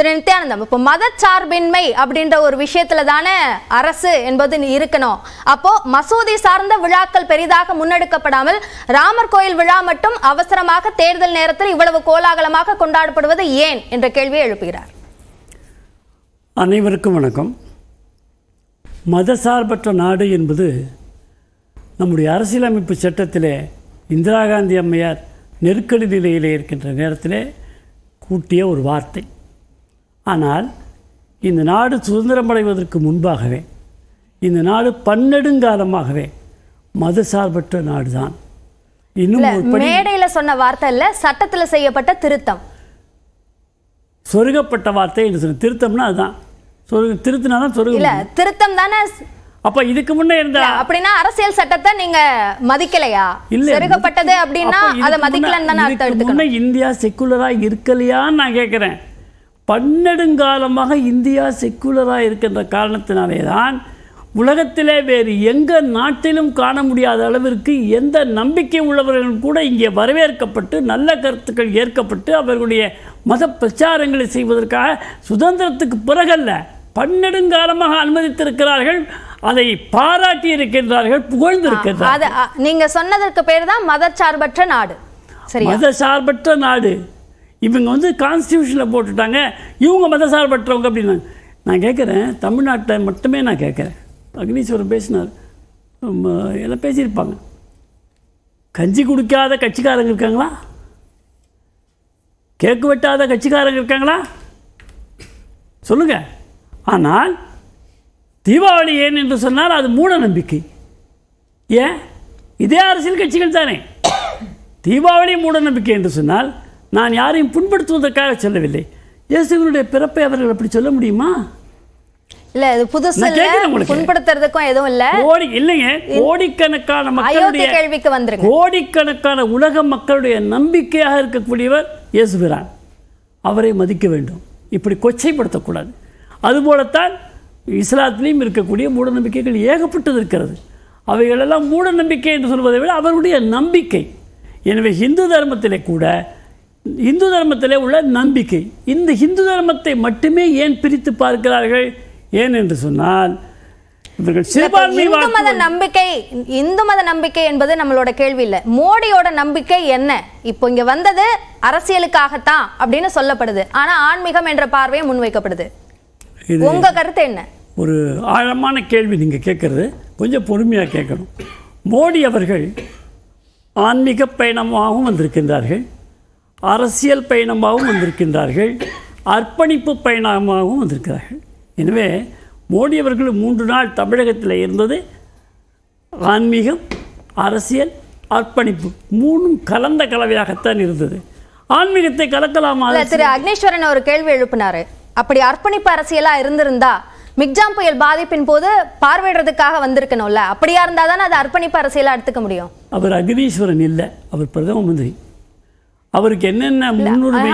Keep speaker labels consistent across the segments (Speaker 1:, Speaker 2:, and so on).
Speaker 1: திரு நித்யானந்தம் இப்போ மதச்சார்பின்மை அப்படின்ற ஒரு விஷயத்துல தானே அரசு என்பது இருக்கணும் அப்போ மசூதி சார்ந்த விழாக்கள் பெரிதாக முன்னெடுக்கப்படாமல் ராமர் கோயில் விழா மட்டும் அவசரமாக தேர்தல் நேரத்தில் இவ்வளவு கோலாகலமாக கொண்டாடப்படுவது ஏன் என்ற கேள்வியை எழுப்புகிறார்
Speaker 2: அனைவருக்கும் வணக்கம் மதசார்பற்ற நாடு என்பது நம்முடைய அரசியலமைப்பு சட்டத்திலே இந்திரா காந்தி அம்மையார் நெருக்கடி நிலையிலே இருக்கின்ற நேரத்திலே கூட்டிய ஒரு வார்த்தை ஆனால் இந்த நாடு சுதந்திரமடைவதற்கு முன்பாகவே இந்த நாடு பன்னெடுங்காலமாகவே மதசார்பற்ற நாடு தான் இன்னும்
Speaker 1: மேடையில் சொன்ன வார்த்தை இல்லை சட்டத்தில் செய்யப்பட்ட திருத்தம்
Speaker 2: சொருகப்பட்ட வார்த்தை என்று திருத்தம்னா அதுதான் சொருக திருத்தினா தான் சொருக இல்லை
Speaker 1: திருத்தம் தானே
Speaker 2: அப்ப இதுக்கு முன்னே இருந்தா
Speaker 1: அப்படின்னா அரசியல் சட்டத்தை நீங்க மதிக்கலையா இல்ல சொருகப்பட்டது அப்படின்னா அதை மதிக்கலன்னு தானே அர்த்தம் முன்னே
Speaker 2: இந்தியா செக்குலரா இருக்கலையான்னு நான் கேட்கிறேன் பன்னெடுங்காலமாக இந்தியா செக்குலராக இருக்கின்ற காரணத்தினாலே தான் உலகத்திலே வேறு எந்த நாட்டிலும் காண முடியாத அளவிற்கு எந்த நம்பிக்கை உள்ளவர்களும் கூட இங்கே வரவேற்கப்பட்டு நல்ல கருத்துக்கள் ஏற்கப்பட்டு அவர்களுடைய மத பிரச்சாரங்களை செய்வதற்காக சுதந்திரத்துக்கு பிறகல்ல பன்னெடுங்காலமாக அனுமதித்திருக்கிறார்கள் அதை பாராட்டி இருக்கின்றார்கள் புகழ்ந்திருக்கிறார்கள்
Speaker 1: நீங்க சொன்னதற்கு பேர் தான் மதச்சார்பற்ற
Speaker 2: நாடு மதச்சார்பற்ற நாடு இவங்க வந்து கான்ஸ்டியூஷனில் போட்டுட்டாங்க இவங்க மதசார்பற்றவங்க அப்படின்னாங்க நான் கேட்குறேன் தமிழ்நாட்டை மட்டுமே நான் கேட்குறேன் அக்னீஸ்வரர் பேசினார் எல்லாம் பேசியிருப்பாங்க கஞ்சி குடிக்காத கட்சிக்காரங்க இருக்காங்களா கேக்கு வெட்டாத கட்சிக்காரங்க இருக்காங்களா சொல்லுங்கள் ஆனால் தீபாவளி ஏன் என்று சொன்னால் அது மூட நம்பிக்கை ஏன் இதே அரசியல் கட்சிகள் தானே தீபாவளி மூட நம்பிக்கை என்று சொன்னால் நான் யாரையும் புண்படுத்துவதற்காக சொல்லவில்லை இயேசுவினுடைய பிறப்பை அவர்கள் அப்படி சொல்ல முடியுமா
Speaker 1: இல்ல இது புதுசு புண்படுத்துறதுக்கும் எதுவும் இல்ல ஓடி இல்லைங்க
Speaker 2: கோடிக்கணக்கான மக்களுடைய கேள்விக்கு வந்துருங்க கோடிக்கணக்கான உலக மக்களுடைய நம்பிக்கையாக இருக்கக்கூடியவர் இயேசுபிரான் அவரை மதிக்க வேண்டும் இப்படி கொச்சைப்படுத்தக்கூடாது அதுபோலத்தான் இஸ்லாத்திலையும் இருக்கக்கூடிய மூட நம்பிக்கைகள் ஏகப்பட்டது இருக்கிறது அவைகளெல்லாம் மூட நம்பிக்கை என்று சொல்வதை விட அவருடைய நம்பிக்கை எனவே ஹிந்து தர்மத்திலே கூட இந்து தர்மத்திலே உள்ள நம்பிக்கை இந்த ஹிந்து தர்மத்தை மட்டுமே ஏன் பிரித்து பார்க்கிறார்கள் ஏன் என்று சொன்னால் இந்து மத
Speaker 1: நம்பிக்கை இந்து மத நம்பிக்கை என்பது நம்மளோட கேள்வி இல்ல மோடியோட நம்பிக்கை என்ன இப்போ இங்க வந்தது அரசியலுக்காகத்தான் அப்படின்னு சொல்லப்படுது ஆனா ஆன்மீகம் என்ற பார்வையை முன்வைக்கப்படுது உங்க கருத்து என்ன
Speaker 2: ஒரு ஆழமான கேள்வி நீங்க கேட்கறது கொஞ்சம் பொறுமையா கேட்கணும் மோடி அவர்கள் ஆன்மீக பயணமாகவும் வந்திருக்கின்றார்கள் அரசியல் பயணமாகவும் வந்திருக்கின்றார்கள் அர்ப்பணிப்பு பயணமாகவும் வந்திருக்கிறார்கள் எனவே மோடி அவர்கள் மூன்று நாள் தமிழகத்தில் இருந்தது ஆன்மீகம் அரசியல் அர்ப்பணிப்பு மூணும் கலந்த கலவையாகத்தான் இருந்தது ஆன்மீகத்தை கலக்கலாமா திரு
Speaker 1: அக்னேஸ்வரன் ஒரு கேள்வி எழுப்பினாரு அப்படி அர்ப்பணிப்பு அரசியலா இருந்திருந்தா மிக்ஜாம் புயல் பாதிப்பின் போது பார்வையிடுறதுக்காக வந்திருக்கணும்ல அப்படியா இருந்தால் தானே அது அர்ப்பணிப்பு அரசியலாக எடுத்துக்க முடியும்
Speaker 2: அவர் அக்னீஸ்வரன் இல்லை அவர் பிரதம மந்திரி அவருக்கு என்னென்ன முன்னுரிமை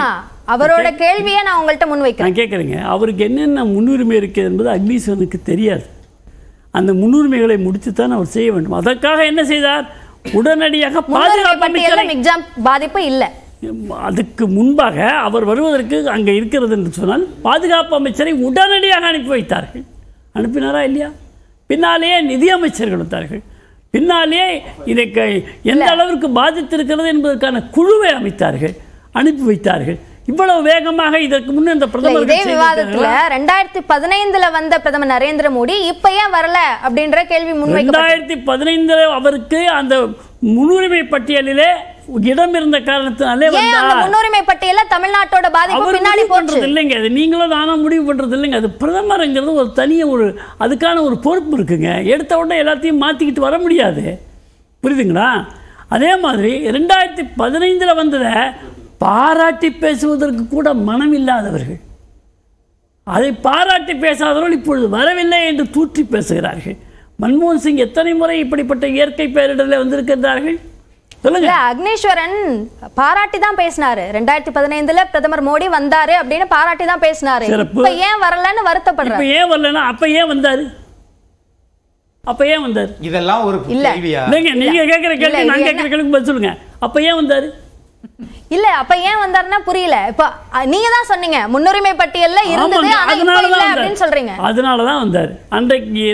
Speaker 2: அவரோட கேள்வியை நான் உங்கள்கிட்ட முன்வைக்கிறேன் நான் கேட்குறேங்க அவருக்கு என்னென்ன முன்னுரிமை இருக்குது என்பது அக்னீஸ்வரனுக்கு தெரியாது அந்த முன்னுரிமைகளை முடித்துத்தான் அவர் செய்ய வேண்டும் அதற்காக என்ன செய்தார் உடனடியாக பாதுகாப்பு இல்லை அதுக்கு முன்பாக அவர் வருவதற்கு அங்கே இருக்கிறது என்று சொன்னால் பாதுகாப்பு அமைச்சரை உடனடியாக அனுப்பி வைத்தார்கள் அனுப்பினாரா இல்லையா பின்னாலேயே நிதியமைச்சர்கள் வந்தார்கள் பின்னாலே இதை எந்த அளவிற்கு பாதித்திருக்கிறது என்பதற்கான குழுவை அமைத்தார்கள் அனுப்பி வைத்தார்கள் இவ்வளவு வேகமாக இதற்கு முன்னே இந்த பிரதமர் இதே விவாதத்துல
Speaker 1: ரெண்டாயிரத்தி பதினைந்துல வந்த பிரதமர் நரேந்திர மோடி இப்ப ஏன் வரல அப்படின்ற கேள்வி முன்வை ரெண்டாயிரத்தி
Speaker 2: பதினைந்துல அவருக்கு அந்த முன்னுரிமை பட்டியலிலே இடம் இருந்த காரணத்தினாலே வந்தார்
Speaker 1: தமிழ்நாட்டோட பாதிப்பு பின்னாடி போன்றது இல்லைங்க
Speaker 2: அது நீங்களும் நானும் முடிவு பண்றது இல்லைங்க அது ஒரு தனிய ஒரு அதுக்கான ஒரு பொறுப்பு இருக்குங்க எடுத்த உடனே எல்லாத்தையும் மாத்திக்கிட்டு வர முடியாது புரியுதுங்களா அதே மாதிரி ரெண்டாயிரத்தி பதினைந்தில் வந்ததை பாராட்டி பேசுவதற்கு கூட மனம் இல்லாதவர்கள் அதை பாராட்டி பேசாதவர்கள் இப்பொழுது வரவில்லை என்று தூற்றி பேசுகிறார்கள் மன்மோகன் சிங் எத்தனை முறை இப்படிப்பட்ட இயற்கை பேரிடரில் வந்திருக்கின்றார்கள் அக்னீஸ்வரன்
Speaker 1: பாராட்டி தான் பேசினாரு ரெண்டாயிரத்தி பதினைந்துல பிரதமர் மோடி வந்தாரு அப்படின்னு பாராட்டி தான் பேசினாரு இப்ப ஏன் வரலன்னு வருத்தப்படுறாரு
Speaker 2: ஏன் வரலன்னா அப்ப ஏன் வந்தாரு அப்ப ஏன் வந்தாரு இதெல்லாம் ஒரு இல்ல நீங்க கேக்குற கேள்வி நான் கேக்குற கேள்விக்கு பதில் சொல்லுங்க அப்ப ஏன் வந்தாரு
Speaker 1: இல்ல அப்ப ஏன் வந்தாருன்னா புரியல இப்ப நீங்க தான் சொன்னீங்க முன்னுரிமை பட்டியல்ல இருந்தது அப்படின்னு சொல்றீங்க
Speaker 2: அதனாலதான் வந்தாரு அன்றைக்கு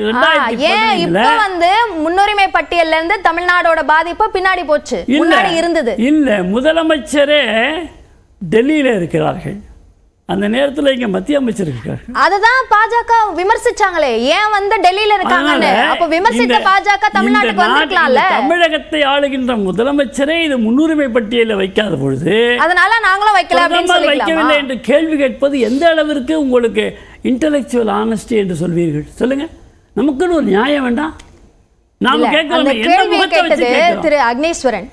Speaker 2: ஏன் இப்ப
Speaker 1: வந்து முன்னுரிமை பட்டியல்ல இருந்து தமிழ்நாடோட பாதிப்பு பின்னாடி போச்சு முன்னாடி இருந்தது
Speaker 2: இல்ல முதலமைச்சரே டெல்லியில இருக்கிறார்கள் அந்த நேரத்தில் இங்க மத்திய அமைச்சர் இருக்காரு
Speaker 1: அதுதான் பாஜக விமர்சிச்சாங்களே ஏன் வந்து டெல்லியில இருக்காங்கன்னு அப்ப விமர்சித்த பாஜக தமிழ்நாட்டுக்கு வந்திருக்கலாம்ல
Speaker 2: தமிழகத்தை ஆளுகின்ற முதலமைச்சரே இது முன்னுரிமை பட்டியலில் வைக்காத பொழுது அதனால நாங்களும் வைக்கல அப்படின்னு வைக்கவில்லை என்று கேள்வி கேட்பது எந்த அளவிற்கு உங்களுக்கு இன்டெலெக்சுவல் ஆனஸ்டி என்று சொல்வீர்கள் சொல்லுங்க நமக்குன்னு ஒரு நியாயம் வேண்டாம் நாம கேட்கலாம் திரு அக்னேஸ்வரன்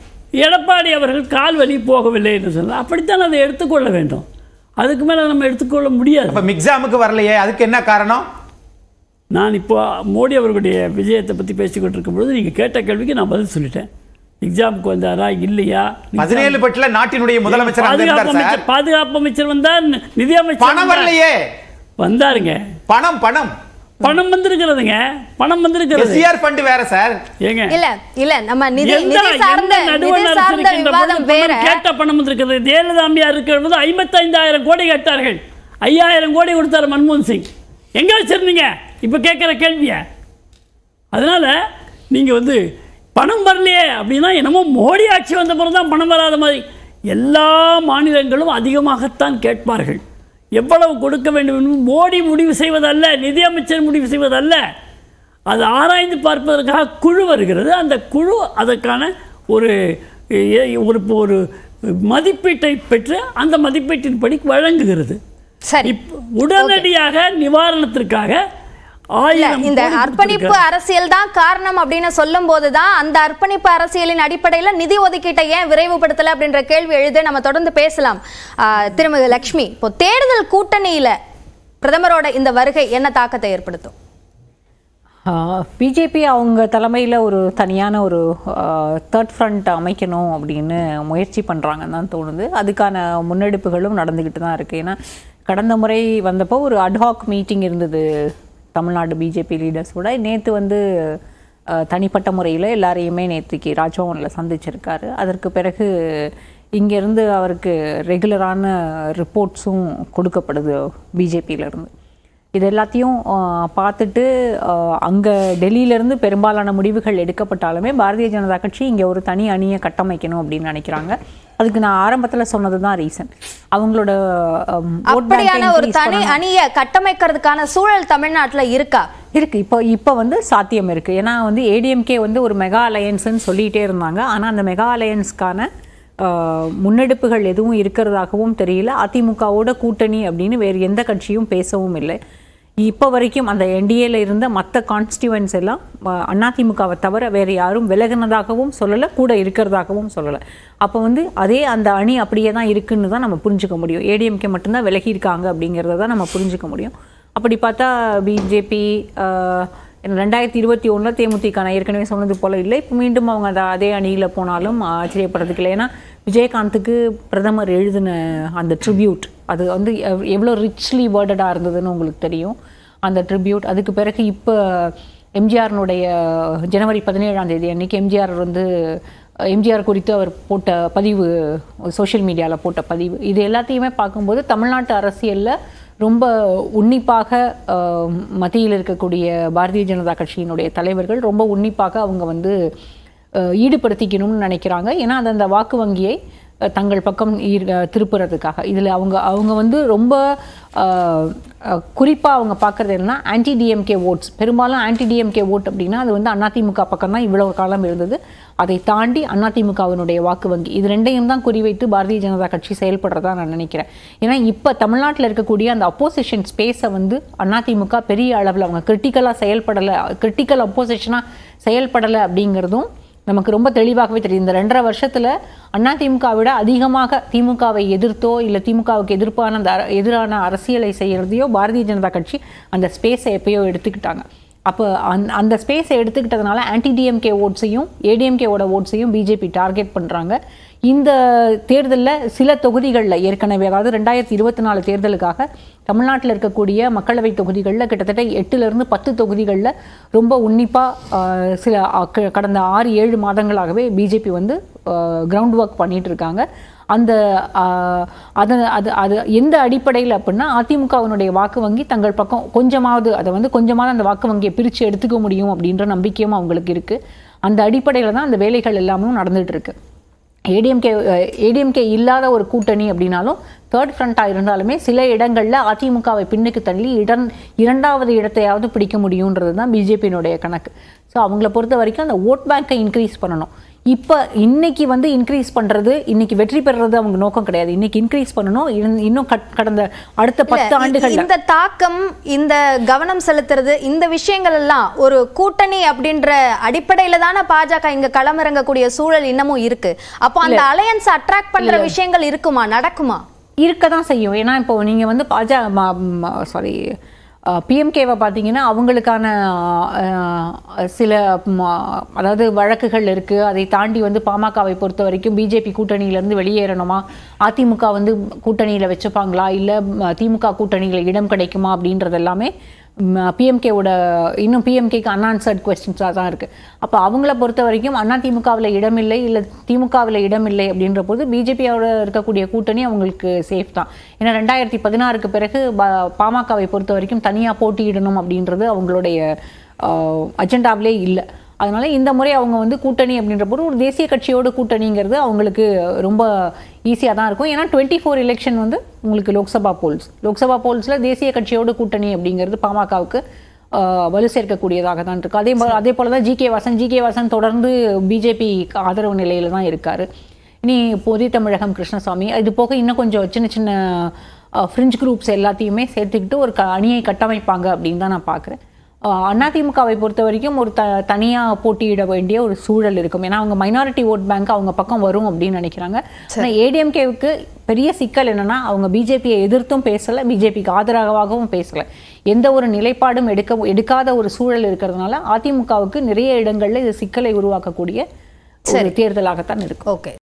Speaker 2: எடப்பாடி அவர்கள் கால் வழி போகவில்லை என்று சொல்ல அப்படித்தான் அதை எடுத்துக்கொள்ள வேண்டும் அதுக்கு மேலே நம்ம எடுத்துக்கொள்ள முடியாது இப்போ மிக்ஸாமுக்கு வரலையே அதுக்கு என்ன காரணம் நான் இப்போ மோடி அவர்களுடைய விஜயத்தை பற்றி பேசிக்கிட்டு இருக்கும் பொழுது நீங்கள் கேட்ட கேள்விக்கு நான் பதில் சொல்லிட்டேன் எக்ஸாமுக்கு வந்தாரா இல்லையா பதினேழு பட்டில நாட்டினுடைய முதலமைச்சர் பாதுகாப்பு அமைச்சர் வந்தா அமைச்சர் வந்தார் வரலையே வந்தாருங்க பணம் பணம் பணம் வந்திருக்கிறதுங்க பணம் வந்திருக்கிறது எஸ்ஆர் ஃபண்ட் வேற சார் ஏங்க இல்ல
Speaker 1: இல்ல நம்ம நிதி நிதி சார்ந்த நிதி சார்ந்த விவாதம் வேற கேட்ட
Speaker 2: பணம் வந்திருக்கிறது ஜெயலலிதாம்பியா இருக்கிறது 55000 கோடி கேட்டார்கள் 5000 கோடி கொடுத்தார் மன்மோகன் சிங் எங்க வச்சிருந்தீங்க இப்ப கேட்கிற கேள்விய அதனால நீங்க வந்து பணம் வரலையே அப்படின்னா என்னமோ மோடி ஆட்சி வந்த பிறகு தான் பணம் வராத மாதிரி எல்லா மாநிலங்களும் அதிகமாகத்தான் கேட்பார்கள் எவ்வளவு கொடுக்க வேண்டும் என்று மோடி முடிவு செய்வதல்ல நிதியமைச்சர் முடிவு செய்வதல்ல அது ஆராய்ந்து பார்ப்பதற்காக குழு வருகிறது அந்த குழு அதற்கான ஒரு ஒரு ஒரு மதிப்பீட்டை பெற்று அந்த மதிப்பீட்டின்படி வழங்குகிறது சரி உடனடியாக நிவாரணத்திற்காக இந்த அர்ப்பணிப்பு அரசியல்
Speaker 1: தான் காரணம் அப்படின்னு சொல்லும் போதுதான் அந்த அர்ப்பணிப்பு அரசியலின் அடிப்படையில நிதி ஒதுக்கீட்டை ஏன் விரைவுபடுத்தல அப்படின்ற கேள்வி எழுது நம்ம தொடர்ந்து பேசலாம் திருமதி லக்ஷ்மி இப்போ தேர்தல் கூட்டணியில பிரதமரோட இந்த வருகை என்ன தாக்கத்தை ஏற்படுத்தும்
Speaker 3: பிஜேபி அவங்க தலைமையில் ஒரு தனியான ஒரு தேர்ட் ஃப்ரண்ட் அமைக்கணும் அப்படின்னு முயற்சி பண்ணுறாங்கன்னு தான் தோணுது அதுக்கான முன்னெடுப்புகளும் நடந்துக்கிட்டு தான் இருக்குது ஏன்னா கடந்த முறை வந்தப்போ ஒரு அட்ஹாக் மீட்டிங் இருந்தது தமிழ்நாடு பிஜேபி லீடர்ஸோட நேற்று வந்து தனிப்பட்ட முறையில் எல்லாரையுமே நேற்றுக்கு ராஜ்பவனில் சந்திச்சிருக்காரு அதற்கு பிறகு இங்கேருந்து அவருக்கு ரெகுலரான ரிப்போர்ட்ஸும் கொடுக்கப்படுது பிஜேபியிலேருந்து இது எல்லாத்தையும் பார்த்துட்டு அங்கே டெல்லியிலேருந்து பெரும்பாலான முடிவுகள் எடுக்கப்பட்டாலுமே பாரதிய ஜனதா கட்சி இங்கே ஒரு தனி அணியை கட்டமைக்கணும் அப்படின்னு நினைக்கிறாங்க அதுக்கு நான் ஆரம்பத்தில் சொன்னது தான் ரீசன் அவங்களோட அப்படியான ஒரு தனி
Speaker 1: அணிய கட்டமைக்கிறதுக்கான சூழல் தமிழ்நாட்டில் இருக்கா
Speaker 3: இருக்கு இப்போ இப்போ வந்து சாத்தியம் இருக்கு ஏன்னா வந்து ஏடிஎம்கே வந்து ஒரு மெகா அலையன்ஸ்ன்னு சொல்லிகிட்டே இருந்தாங்க ஆனால் அந்த மெகா அலையன்ஸ்க்கான முன்னெடுப்புகள் எதுவும் இருக்கிறதாகவும் தெரியல அதிமுகவோட கூட்டணி அப்படின்னு வேறு எந்த கட்சியும் பேசவும் இல்லை இப்போ வரைக்கும் அந்த என்டிஏல இருந்த மற்ற கான்ஸ்டியூவன்ஸ் எல்லாம் அதிமுகவை தவிர வேறு யாரும் விலகினதாகவும் சொல்லலை கூட இருக்கிறதாகவும் சொல்லலை அப்போ வந்து அதே அந்த அணி அப்படியே தான் இருக்குன்னு தான் நம்ம புரிஞ்சுக்க முடியும் ஏடிஎம்கே மட்டும்தான் விலகியிருக்காங்க அப்படிங்கிறத தான் நம்ம புரிஞ்சுக்க முடியும் அப்படி பார்த்தா பிஜேபி ரெண்டாயிரத்தி இருபத்தி ஒன்றில் தேமுதிக நான் ஏற்கனவே சொன்னது போல் இல்லை இப்போ மீண்டும் அவங்க அதை அதே அணியில் போனாலும் ஆச்சரியப்படுறதுக்கு இல்லை ஏன்னா விஜயகாந்துக்கு பிரதமர் எழுதின அந்த ட்ரிபியூட் அது வந்து எவ்வளோ ரிச்லி வேர்டடாக இருந்ததுன்னு உங்களுக்கு தெரியும் அந்த ட்ரிபியூட் அதுக்கு பிறகு இப்போ எம்ஜிஆர்னுடைய ஜனவரி பதினேழாம் தேதி அன்றைக்கி எம்ஜிஆர் வந்து எம்ஜிஆர் குறித்து அவர் போட்ட பதிவு சோஷியல் மீடியாவில் போட்ட பதிவு இது எல்லாத்தையுமே பார்க்கும்போது தமிழ்நாட்டு அரசியலில் ரொம்ப உன்னிப்பாக மத்தியில் இருக்கக்கூடிய பாரதிய ஜனதா கட்சியினுடைய தலைவர்கள் ரொம்ப உன்னிப்பாக அவங்க வந்து ஈடுபடுத்திக்கணும்னு நினைக்கிறாங்க ஏன்னா அது அந்த வாக்கு வங்கியை தங்கள் பக்கம் திருப்புறதுக்காக இதில் அவங்க அவங்க வந்து ரொம்ப குறிப்பாக அவங்க பார்க்குறது என்ன ஆன்டி டிஎம்கே ஓட்ஸ் பெரும்பாலும் ஆன்டி டிஎம்கே ஓட் அப்படின்னா அது வந்து அதிமுக பக்கம் தான் இவ்வளோ காலம் இருந்தது அதை தாண்டி அதிமுகவினுடைய வாக்கு வங்கி இது ரெண்டையும் தான் குறிவைத்து பாரதிய ஜனதா கட்சி செயல்படுறதா நான் நினைக்கிறேன் ஏன்னா இப்போ தமிழ்நாட்டில் இருக்கக்கூடிய அந்த அப்போசிஷன் ஸ்பேஸை வந்து அதிமுக பெரிய அளவில் அவங்க கிரிட்டிக்கலாக செயல்படலை கிரிட்டிக்கல் அப்போசிஷனாக செயல்படலை அப்படிங்கிறதும் நமக்கு ரொம்ப தெளிவாகவே தெரியும் இந்த ரெண்டரை வருஷத்தில் அண்ணா திமுக விட அதிகமாக திமுகவை எதிர்த்தோ இல்லை திமுகவுக்கு எதிர்ப்பான அந்த எதிரான அரசியலை செய்கிறதையோ பாரதிய ஜனதா கட்சி அந்த ஸ்பேஸை எப்பயோ எடுத்துக்கிட்டாங்க அப்போ அந் அந்த ஸ்பேஸை எடுத்துக்கிட்டதுனால ஆன்டி டிஎம்கே ஓட்ஸையும் ஏடிஎம்கேவோட ஓட்ஸையும் பிஜேபி டார்கெட் பண்ணுறாங்க இந்த தேர்தலில் சில தொகுதிகளில் ஏற்கனவே அதாவது ரெண்டாயிரத்தி இருபத்தி நாலு தேர்தலுக்காக தமிழ்நாட்டில் இருக்கக்கூடிய மக்களவை தொகுதிகளில் கிட்டத்தட்ட எட்டுலேருந்து பத்து தொகுதிகளில் ரொம்ப உன்னிப்பாக சில கடந்த ஆறு ஏழு மாதங்களாகவே பிஜேபி வந்து கிரவுண்ட் ஒர்க் பண்ணிகிட்டு இருக்காங்க அந்த அது அது அது எந்த அடிப்படையில் அப்படின்னா அதிமுகவினுடைய வாக்கு வங்கி தங்கள் பக்கம் கொஞ்சமாவது அதை வந்து கொஞ்சமாவது அந்த வாக்கு வங்கியை பிரித்து எடுத்துக்க முடியும் அப்படின்ற நம்பிக்கையும் அவங்களுக்கு இருக்குது அந்த அடிப்படையில் தான் அந்த வேலைகள் எல்லாமும் நடந்துகிட்ருக்கு ஏடிஎம்கே ஏடிஎம்கே இல்லாத ஒரு கூட்டணி அப்படின்னாலும் தேர்ட் ஃப்ரண்ட்டாக இருந்தாலுமே சில இடங்களில் அதிமுகவை பின்னுக்கு தள்ளி இடம் இரண்டாவது இடத்தையாவது பிடிக்க முடியுன்றது தான் பிஜேபியினுடைய கணக்கு ஸோ அவங்கள பொறுத்த வரைக்கும் அந்த ஓட் பேங்க்கை இன்க்ரீஸ் பண்ணணும் இப்போ இன்னைக்கு வந்து இன்க்ரீஸ் பண்ணுறது இன்னைக்கு வெற்றி பெறுறது அவங்க நோக்கம் கிடையாது இன்னைக்கு இன்க்ரீஸ் பண்ணணும் இன்னும் கடந்த அடுத்த பத்து ஆண்டுகள் இந்த
Speaker 1: தாக்கம் இந்த கவனம் செலுத்துறது இந்த விஷயங்கள் எல்லாம் ஒரு கூட்டணி அப்படின்ற அடிப்படையில் தானே பாஜக இங்கே களமிறங்கக்கூடிய சூழல் இன்னமும் இருக்கு அப்போ அந்த அலையன்ஸ் அட்ராக்ட் பண்ணுற விஷயங்கள் இருக்குமா நடக்குமா
Speaker 3: இருக்க தான் செய்யும் ஏன்னா இப்போ நீங்கள் வந்து பாஜக சாரி பிஎம்கேவை பார்த்தீங்கன்னா அவங்களுக்கான சில அதாவது வழக்குகள் இருக்குது அதை தாண்டி வந்து பாமகவை பொறுத்த வரைக்கும் பிஜேபி கூட்டணியிலேருந்து வெளியேறணுமா அதிமுக வந்து கூட்டணியில் வச்சுப்பாங்களா இல்லை திமுக கூட்டணியில் இடம் கிடைக்குமா அப்படின்றதெல்லாமே பிஎம்கேவோட இன்னும் பிஎம்கேக்கு அன்ஆன்சர்ட் கொஸ்டின்ஸாக தான் இருக்குது அப்போ அவங்கள பொறுத்த வரைக்கும் அண்ணா திமுகவில் இடமில்லை இல்லை திமுகவில் இடமில்லை அப்படின்ற போது பிஜேபியோட இருக்கக்கூடிய கூட்டணி அவங்களுக்கு சேஃப் தான் ஏன்னா ரெண்டாயிரத்தி பதினாறுக்கு பிறகு பாமகவை பொறுத்த வரைக்கும் தனியாக போட்டியிடணும் அப்படின்றது அவங்களுடைய அஜெண்டாவிலே இல்லை அதனால் இந்த முறை அவங்க வந்து கூட்டணி அப்படின்ற போது ஒரு தேசிய கட்சியோட கூட்டணிங்கிறது அவங்களுக்கு ரொம்ப ஈஸியாக தான் இருக்கும் ஏன்னா டுவெண்ட்டி ஃபோர் எலெக்ஷன் வந்து உங்களுக்கு லோக்சபா போல்ஸ் லோக்சபா போல்ஸில் தேசிய கட்சியோட கூட்டணி அப்படிங்கிறது பாமகவுக்கு வலு சேர்க்கக்கூடியதாக தான் இருக்குது அதே மாதிரி அதே போல் தான் G K Vasan G K Vasan தொடர்ந்து பிஜேபி ஆதரவு நிலையில் தான் இருக்கார் இனி பொதி தமிழகம் கிருஷ்ணசாமி இது போக இன்னும் கொஞ்சம் சின்ன சின்ன ஃப்ரிஞ்ச் குரூப்ஸ் எல்லாத்தையுமே சேர்த்துக்கிட்டு ஒரு க அணியை கட்டமைப்பாங்க அப்படின்னு தான் நான் பார்க்குறேன் அதிமுகவை பொறுத்த வரைக்கும் ஒரு த தனியாக போட்டியிட வேண்டிய ஒரு சூழல் இருக்கும் ஏன்னா அவங்க மைனாரிட்டி ஓட் பேங்க் அவங்க பக்கம் வரும் அப்படின்னு நினைக்கிறாங்க ஆனால் ஏடிஎம்கேவுக்கு பெரிய சிக்கல் என்னென்னா அவங்க பிஜேபியை எதிர்த்தும் பேசலை பிஜேபிக்கு ஆதரவாகவும் பேசலை எந்த ஒரு நிலைப்பாடும் எடுக்க எடுக்காத ஒரு சூழல் இருக்கிறதுனால அதிமுகவுக்கு நிறைய இடங்களில் இது சிக்கலை உருவாக்கக்கூடிய சரி தேர்தலாகத்தான் இருக்கும் ஓகே